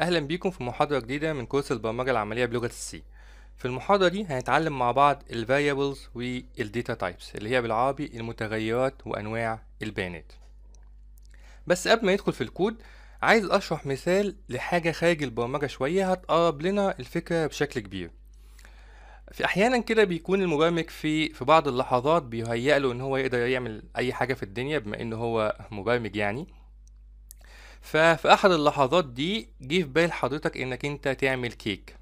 اهلا بيكم في محاضرة جديدة من كورس البرمجة العملية بلغة السي في المحاضرة دي هنتعلم مع بعض ال variables وال data types اللي هي بالعربي المتغيرات وانواع البيانات بس قبل ما ندخل في الكود عايز اشرح مثال لحاجة خارج البرمجة شوية هتقرب لنا الفكرة بشكل كبير في احيانا كده بيكون المبرمج في في بعض اللحظات بيهيأ له ان هو يقدر يعمل اي حاجة في الدنيا بما ان هو مبرمج يعني ففي احد اللحظات دي جه في بال حضرتك انك انت تعمل كيك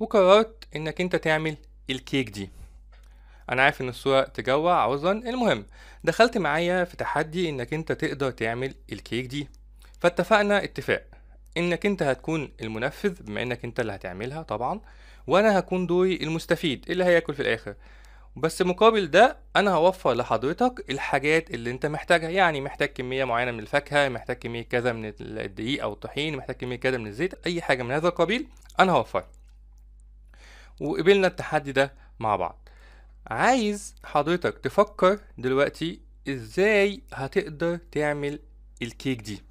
وقررت انك انت تعمل الكيك دي انا عارف ان الصوره تجوع عذرا المهم دخلت معايا في تحدي انك انت تقدر تعمل الكيك دي فاتفقنا اتفاق انك انت هتكون المنفذ بما انك انت اللي هتعملها طبعا وانا هكون دوري المستفيد اللي هياكل في الاخر بس مقابل ده انا هوفر لحضرتك الحاجات اللي انت محتاجها يعني محتاج كميه معينه من الفاكهه محتاج كميه كذا من الدقيق او الطحين محتاج كميه كذا من الزيت اي حاجه من هذا القبيل انا هوفرها وقبلنا التحدي ده مع بعض عايز حضرتك تفكر دلوقتي ازاي هتقدر تعمل الكيك دي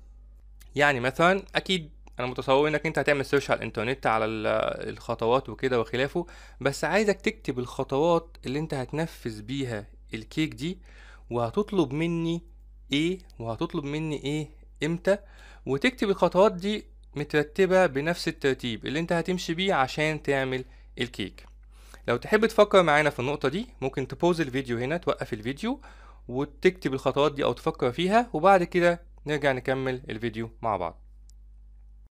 يعني مثلا اكيد انا متصور انك انت هتعمل سيرش على الانترنت على الخطوات وكده وخلافه بس عايزك تكتب الخطوات اللي انت هتنفذ بيها الكيك دي وهتطلب مني ايه وهتطلب مني ايه امتى وتكتب الخطوات دي مترتبة بنفس الترتيب اللي انت هتمشي بيه عشان تعمل الكيك لو تحب تفكر معانا في النقطة دي ممكن تبوز الفيديو هنا توقف الفيديو وتكتب الخطوات دي او تفكر فيها وبعد كده نرجع نكمل الفيديو مع بعض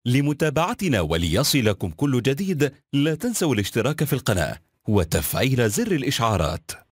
لمتابعتنا وليصلكم كل جديد لا تنسوا الاشتراك في القناة وتفعيل زر الإشعارات